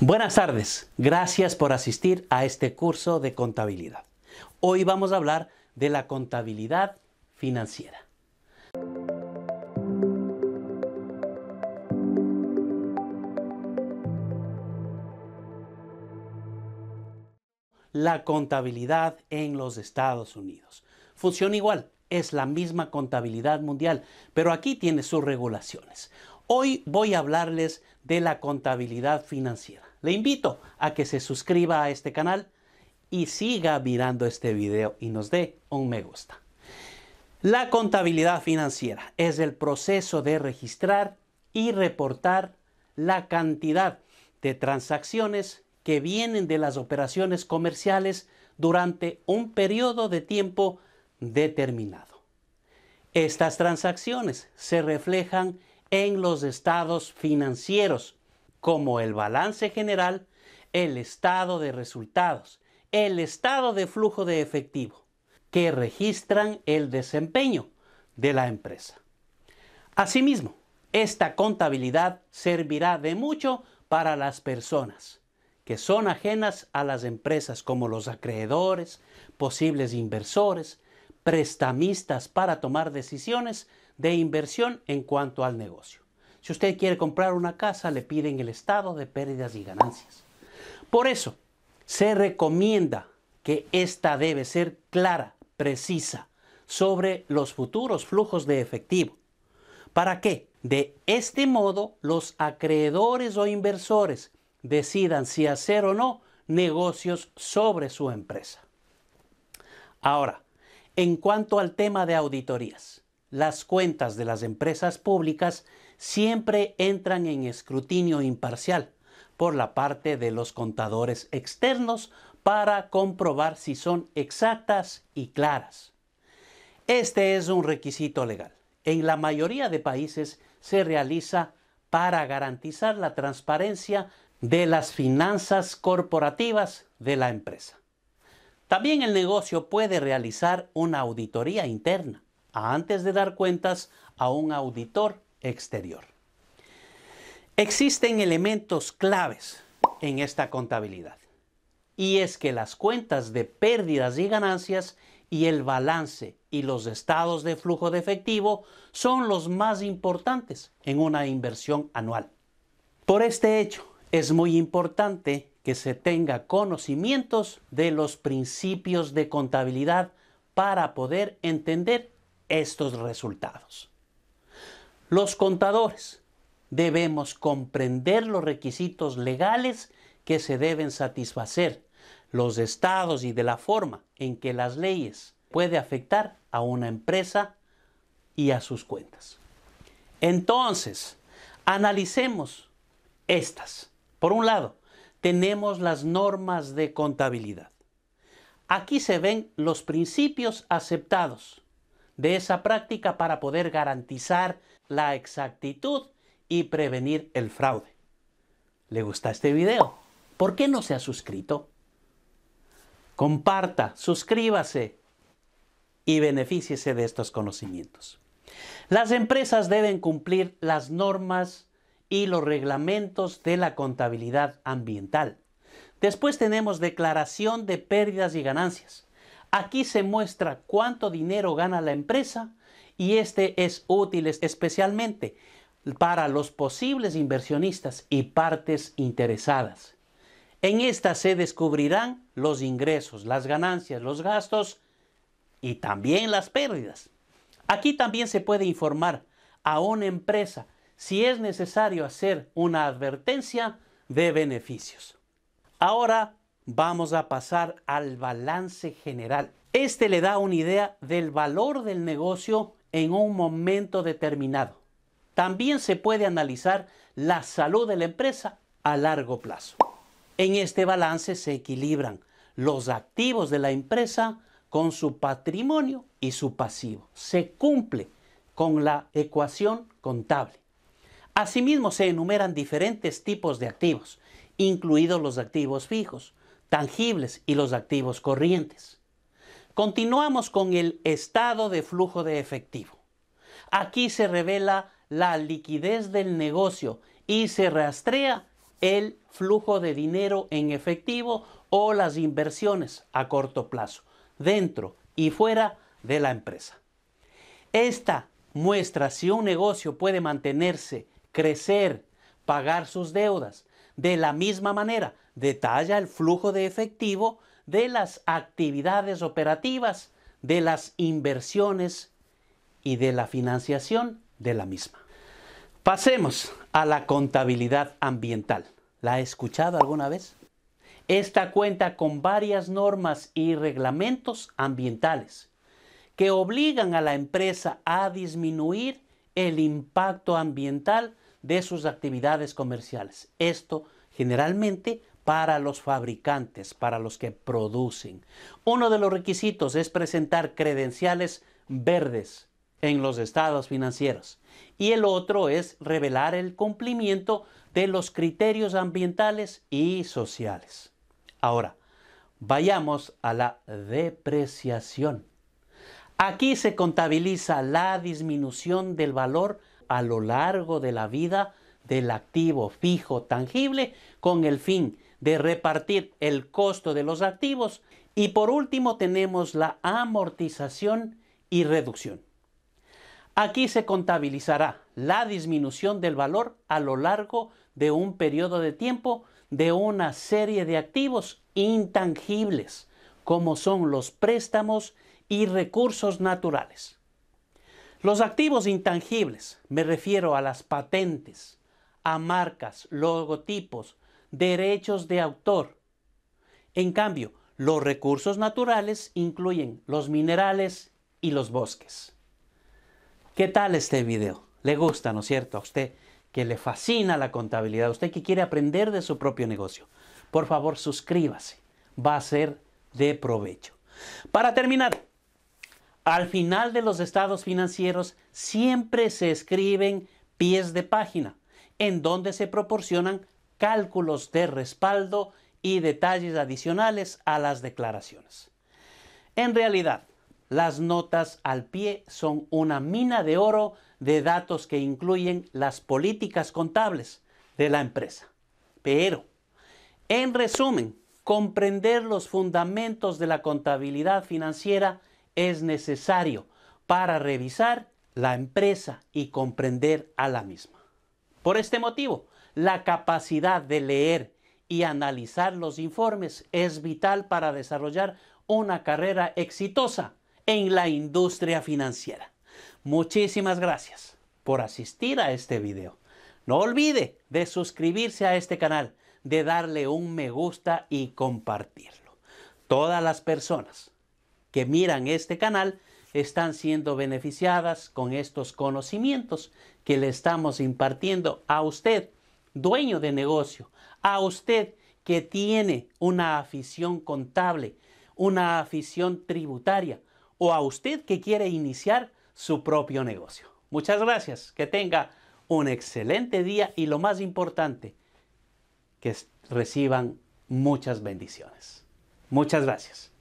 Buenas tardes, gracias por asistir a este curso de contabilidad. Hoy vamos a hablar de la contabilidad financiera. La contabilidad en los Estados Unidos. Funciona igual, es la misma contabilidad mundial, pero aquí tiene sus regulaciones. Hoy voy a hablarles de la contabilidad financiera le invito a que se suscriba a este canal y siga mirando este video y nos dé un me gusta. La contabilidad financiera es el proceso de registrar y reportar la cantidad de transacciones que vienen de las operaciones comerciales durante un periodo de tiempo determinado. Estas transacciones se reflejan en los estados financieros como el balance general, el estado de resultados, el estado de flujo de efectivo, que registran el desempeño de la empresa. Asimismo, esta contabilidad servirá de mucho para las personas que son ajenas a las empresas como los acreedores, posibles inversores, prestamistas para tomar decisiones de inversión en cuanto al negocio. Si usted quiere comprar una casa, le piden el estado de pérdidas y ganancias. Por eso, se recomienda que esta debe ser clara, precisa, sobre los futuros flujos de efectivo. ¿Para que, De este modo, los acreedores o inversores decidan si hacer o no negocios sobre su empresa. Ahora, en cuanto al tema de auditorías, las cuentas de las empresas públicas siempre entran en escrutinio imparcial por la parte de los contadores externos para comprobar si son exactas y claras. Este es un requisito legal. En la mayoría de países se realiza para garantizar la transparencia de las finanzas corporativas de la empresa. También el negocio puede realizar una auditoría interna antes de dar cuentas a un auditor exterior. Existen elementos claves en esta contabilidad y es que las cuentas de pérdidas y ganancias y el balance y los estados de flujo de efectivo son los más importantes en una inversión anual. Por este hecho, es muy importante que se tenga conocimientos de los principios de contabilidad para poder entender estos resultados. Los contadores debemos comprender los requisitos legales que se deben satisfacer, los estados y de la forma en que las leyes puede afectar a una empresa y a sus cuentas. Entonces, analicemos estas. Por un lado, tenemos las normas de contabilidad. Aquí se ven los principios aceptados de esa práctica para poder garantizar la exactitud y prevenir el fraude. ¿Le gusta este video? ¿Por qué no se ha suscrito? Comparta, suscríbase y benefíciese de estos conocimientos. Las empresas deben cumplir las normas y los reglamentos de la contabilidad ambiental. Después tenemos declaración de pérdidas y ganancias. Aquí se muestra cuánto dinero gana la empresa y este es útil especialmente para los posibles inversionistas y partes interesadas. En esta se descubrirán los ingresos, las ganancias, los gastos y también las pérdidas. Aquí también se puede informar a una empresa si es necesario hacer una advertencia de beneficios. Ahora vamos a pasar al balance general. Este le da una idea del valor del negocio en un momento determinado. También se puede analizar la salud de la empresa a largo plazo. En este balance se equilibran los activos de la empresa con su patrimonio y su pasivo. Se cumple con la ecuación contable. Asimismo, se enumeran diferentes tipos de activos, incluidos los activos fijos, tangibles y los activos corrientes. Continuamos con el estado de flujo de efectivo. Aquí se revela la liquidez del negocio y se rastrea el flujo de dinero en efectivo o las inversiones a corto plazo, dentro y fuera de la empresa. Esta muestra si un negocio puede mantenerse, crecer, pagar sus deudas. De la misma manera, detalla el flujo de efectivo de las actividades operativas, de las inversiones y de la financiación de la misma. Pasemos a la contabilidad ambiental. ¿La ha escuchado alguna vez? Esta cuenta con varias normas y reglamentos ambientales que obligan a la empresa a disminuir el impacto ambiental de sus actividades comerciales. Esto generalmente para los fabricantes, para los que producen. Uno de los requisitos es presentar credenciales verdes en los estados financieros y el otro es revelar el cumplimiento de los criterios ambientales y sociales. Ahora, vayamos a la depreciación. Aquí se contabiliza la disminución del valor a lo largo de la vida del activo fijo tangible con el fin de repartir el costo de los activos. Y por último tenemos la amortización y reducción. Aquí se contabilizará la disminución del valor a lo largo de un periodo de tiempo de una serie de activos intangibles, como son los préstamos y recursos naturales. Los activos intangibles, me refiero a las patentes, a marcas, logotipos, derechos de autor. En cambio, los recursos naturales incluyen los minerales y los bosques. ¿Qué tal este video? Le gusta, ¿no es cierto? A usted que le fascina la contabilidad, a usted que quiere aprender de su propio negocio. Por favor, suscríbase. Va a ser de provecho. Para terminar, al final de los estados financieros siempre se escriben pies de página en donde se proporcionan cálculos de respaldo y detalles adicionales a las declaraciones. En realidad, las notas al pie son una mina de oro de datos que incluyen las políticas contables de la empresa. Pero, en resumen, comprender los fundamentos de la contabilidad financiera es necesario para revisar la empresa y comprender a la misma. Por este motivo, la capacidad de leer y analizar los informes es vital para desarrollar una carrera exitosa en la industria financiera. Muchísimas gracias por asistir a este video. No olvide de suscribirse a este canal, de darle un me gusta y compartirlo. Todas las personas que miran este canal están siendo beneficiadas con estos conocimientos que le estamos impartiendo a usted, dueño de negocio, a usted que tiene una afición contable, una afición tributaria o a usted que quiere iniciar su propio negocio. Muchas gracias, que tenga un excelente día y lo más importante, que reciban muchas bendiciones. Muchas gracias.